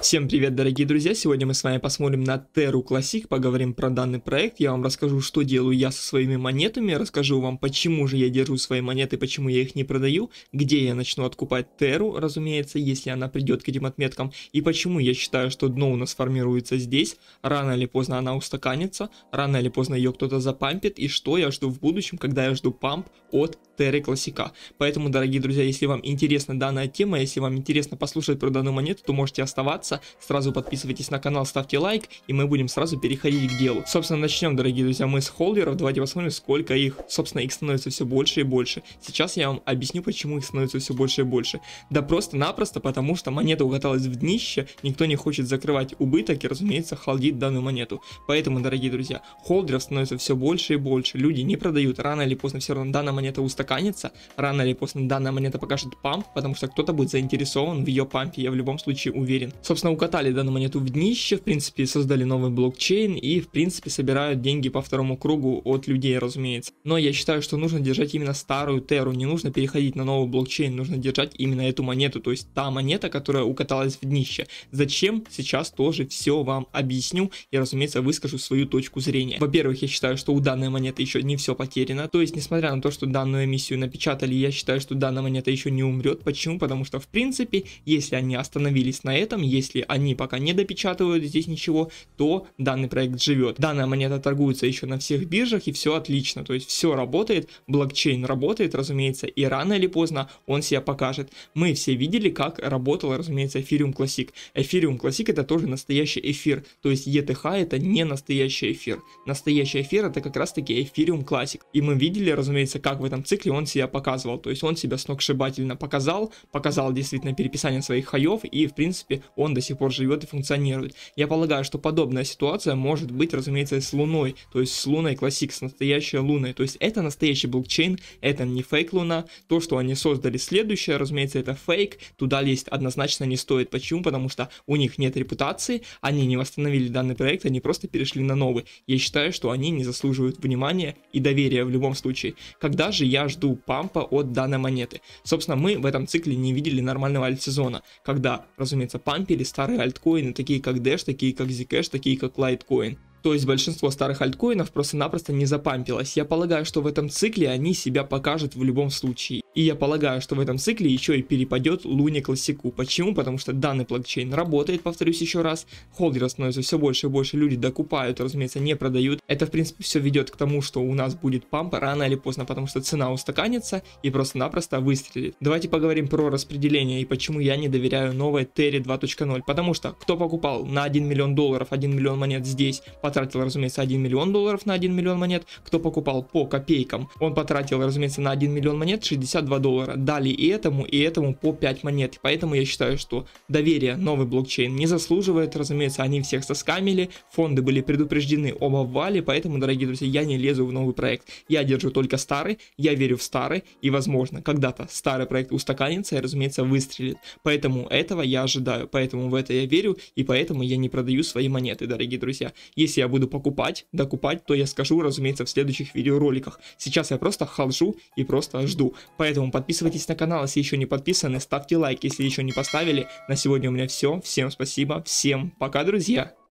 Всем привет, дорогие друзья! Сегодня мы с вами посмотрим на Terru Classic, поговорим про данный проект, я вам расскажу, что делаю я со своими монетами, расскажу вам, почему же я держу свои монеты, почему я их не продаю, где я начну откупать Terru, разумеется, если она придет к этим отметкам, и почему я считаю, что дно у нас формируется здесь, рано или поздно она устаканится, рано или поздно ее кто-то запампит, и что я жду в будущем, когда я жду памп от ТР классика. Поэтому, дорогие друзья, если вам интересна данная тема, если вам интересно послушать про данную монету, то можете оставаться, сразу подписывайтесь на канал, ставьте лайк, и мы будем сразу переходить к делу. Собственно, начнем, дорогие друзья, мы с холдеров, давайте посмотрим, сколько их. Собственно, их становится все больше и больше. Сейчас я вам объясню, почему их становится все больше и больше. Да просто-напросто потому, что монета угадалась в днище, никто не хочет закрывать убыток и, разумеется, холдит данную монету. Поэтому, дорогие друзья, холдеров становится все больше и больше, люди не продают, рано или поздно все равно данная монета устаканится устаканится. Рано или поздно данная монета покажет памп, потому что кто-то будет заинтересован в ее пампе, я в любом случае уверен. Собственно, укатали данную монету в днище, в принципе, создали новый блокчейн и, в принципе, собирают деньги по второму кругу от людей, разумеется. Но я считаю, что нужно держать именно старую теру, не нужно переходить на новый блокчейн, нужно держать именно эту монету, то есть та монета, которая укаталась в днище. Зачем? Сейчас тоже все вам объясню и, разумеется, выскажу свою точку зрения. Во-первых, я считаю, что у данной монеты еще не все потеряно, то есть, несмотря на то, что данную эмиссию миссию напечатали, я считаю, что данная монета еще не умрет. Почему? Потому что, в принципе, если они остановились на этом, если они пока не допечатывают здесь ничего, то данный проект живет. Данная монета торгуется еще на всех биржах, и все отлично. То есть все работает, блокчейн работает, разумеется, и рано или поздно он себя покажет. Мы все видели, как работал, разумеется, эфириум классик. Эфириум классик это тоже настоящий эфир, то есть ETH это не настоящий эфир. Настоящий эфир это как раз таки эфириум классик. И мы видели, разумеется, как в этом цикле мотоцикле он себя показывал, то есть он себя сногсшибательно показал, показал действительно переписание своих хаев, и в принципе он до сих пор живет и функционирует. Я полагаю, что подобная ситуация может быть, разумеется, с Луной, то есть с Луной Classic, с настоящей Луной, то есть это настоящий блокчейн, это не фейк Луна, то, что они создали следующее, разумеется, это фейк, туда лезть однозначно не стоит. Почему? Потому что у них нет репутации, они не восстановили данный проект, они просто перешли на новый. Я считаю, что они не заслуживают внимания и доверия в любом случае. Когда же я жду пампа от данной монеты. Собственно, мы в этом цикле не видели нормального альт-сезона, когда, разумеется, пампили старые альткоины, такие как Dash, такие как Zcash, такие как Litecoin. То есть большинство старых альткоинов просто-напросто не запампилось. Я полагаю, что в этом цикле они себя покажут в любом случае. И я полагаю, что в этом цикле еще и перепадет Луне Классику. Почему? Потому что данный блокчейн работает, повторюсь еще раз. Холдеров становится все больше и больше, люди докупают, разумеется, не продают. Это, в принципе, все ведет к тому, что у нас будет памп рано или поздно, потому что цена устаканится и просто-напросто выстрелит. Давайте поговорим про распределение и почему я не доверяю новой Терри 2.0. Потому что кто покупал на 1 миллион долларов 1 миллион монет здесь, потратил, разумеется, 1 миллион долларов на 1 миллион монет. Кто покупал по копейкам, он потратил, разумеется, на 1 миллион монет 60 62 доллара, дали и этому, и этому по 5 монет. Поэтому я считаю, что доверие новый блокчейн не заслуживает. Разумеется, они всех соскамили, фонды были предупреждены об обвале, поэтому, дорогие друзья, я не лезу в новый проект. Я держу только старый, я верю в старый, и, возможно, когда-то старый проект устаканится и, разумеется, выстрелит. Поэтому этого я ожидаю, поэтому в это я верю, и поэтому я не продаю свои монеты, дорогие друзья. Если я буду покупать, докупать, то я скажу, разумеется, в следующих видеороликах. Сейчас я просто халжу и просто жду. Поэтому Поэтому подписывайтесь на канал, если еще не подписаны, ставьте лайк, если еще не поставили. На сегодня у меня все. Всем спасибо, всем пока, друзья!